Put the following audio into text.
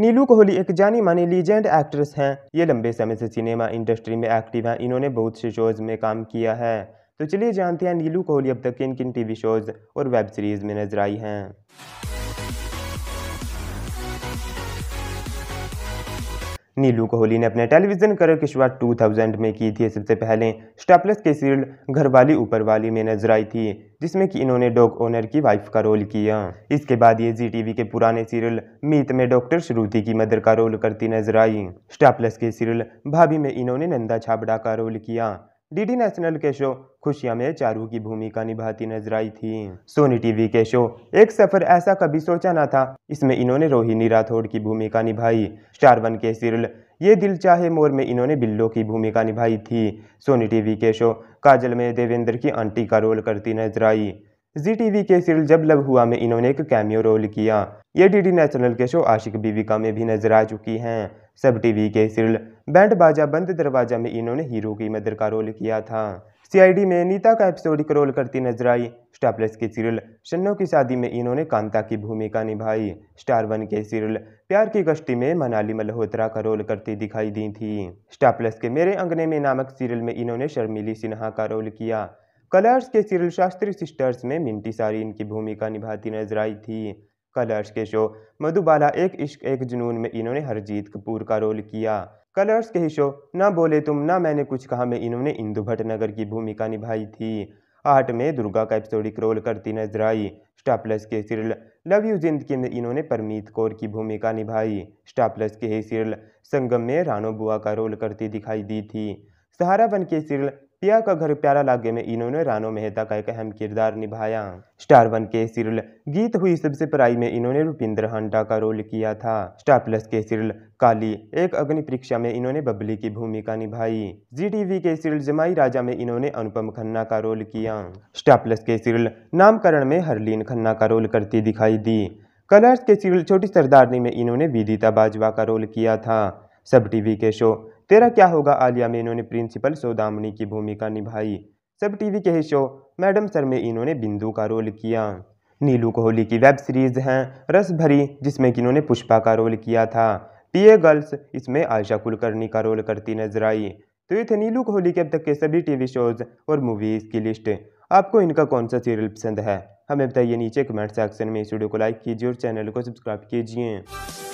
नीलू कोहली एक जानी मानी लीजेंड एक्ट्रेस हैं ये लंबे समय से सिनेमा इंडस्ट्री में एक्टिव हैं इन्होंने बहुत से शोज़ में काम किया है तो चलिए जानते हैं नीलू कोहली अब तक किन किन टीवी शोज़ और वेब सीरीज़ में नजर आई हैं नीलू कोहली ने अपने टेलीविजन करियर की शुरुआत 2000 में की थी सबसे पहले स्टेपलेस के सीरियल घरवाली ऊपरवाली में नजर आई थी जिसमें कि इन्होंने डॉग ओनर की वाइफ का रोल किया इसके बाद ये जी टीवी के पुराने सीरियल मीत में डॉक्टर श्रुति की मदर का रोल करती नजर आई स्टेपलेस के सीरियल भाभी में इन्होंने नंदा छाबड़ा का रोल किया डीडी नेशनल के शो खुशियां में चारू की भूमिका निभाती नजर आई थी सोनी टीवी के शो एक सफर ऐसा कभी सोचा ना था इसमें इन्होंने रोहिणी राठौड़ की भूमिका निभाई स्टार वन के सीरियल ये दिल चाहे मोर में इन्होंने बिल्लो की भूमिका निभाई थी सोनी टीवी के शो काजल में देवेंद्र की आंटी का रोल करती नजर आई जी टीवी के सीरियल जब लब हुआ में इन्होंने एक कैमियो रोल किया ये डीडी नेशनल के शो आशिक बीविका में भी नजर आ चुकी हैं सब टीवी के सीरियल बैंड बाजा बंद दरवाजा में इन्होंने हीरो की मदर का रोल किया था सीआईडी में नीता का एपिसोडिक रोल करती नजर आई स्टार प्लस के सीरियल शन्नो की शादी में इन्होंने कांता की भूमिका निभाई स्टार वन के सीरियल प्यार की कश्ती में मनाली मल्होत्रा का रोल करती दिखाई दी थी स्टार प्लस के मेरे अंगने में नामक सीरियल में इन्होंने शर्मिली सिन्हा का रोल किया कलर्स के सिरिल शास्त्री सिस्टर्स में मिंटी सारी इनकी भूमिका निभाती नजर आई थी कलर्स के शो मधुबाला एक इश्क एक जुनून में इन्होंने हरजीत कपूर का रोल किया कलर्स के ही शो ना बोले तुम ना मैंने कुछ कहा में इन्होंने इंदु नगर की भूमिका निभाई थी आठ में दुर्गा का एपिसोडिक रोल करती नजर आई स्टाप्लस के सिरल लव यू जिंदगी में इन्होंने परमीत कौर की भूमिका निभाई स्टाप्लस के ही सिरल संगम में रानो बुआ का रोल करती दिखाई दी थी सहारा बन के सिरल पिया का घर प्यारा लागे में इन्होंने रानो मेहता का एक अहम किरदार निभाया स्टार वन के सीरियल गीत हुई सबसे पराई में इन्होंने रुपिंद्र हंडा का रोल किया था स्टार प्लस के सीरियल काली एक अग्नि परीक्षा में इन्होंने बबली की भूमिका निभाई जी टीवी के सीरियल जमाई राजा में इन्होंने अनुपम खन्ना का रोल किया स्टार प्लस के सीरियल नामकरण में हरलीन खन्ना का रोल करती दिखाई दी कलर्स के सीरियल छोटी सरदारनी में इन्होंने विदिता बाजवा का रोल किया था सब टीवी के शो तेरा क्या होगा आलिया में इन्होंने प्रिंसिपल सोदामी की भूमिका निभाई सब टीवी के ही शो मैडम सर में इन्होंने बिंदु का रोल किया नीलू कोहली की वेब सीरीज हैं रस भरी जिसमें कि इन्होंने पुष्पा का रोल किया था पीए गर्ल्स इसमें आयशा कुलकर्णी का रोल करती नजर आई तो ये थे नीलू कोहली के अब तक के सभी टीवी शोज और मूवीज़ की लिस्ट आपको इनका कौन सा सीरियल पसंद है हमें बताइए नीचे कमेंट सेक्शन में इस वीडियो को लाइक कीजिए और चैनल को सब्सक्राइब कीजिए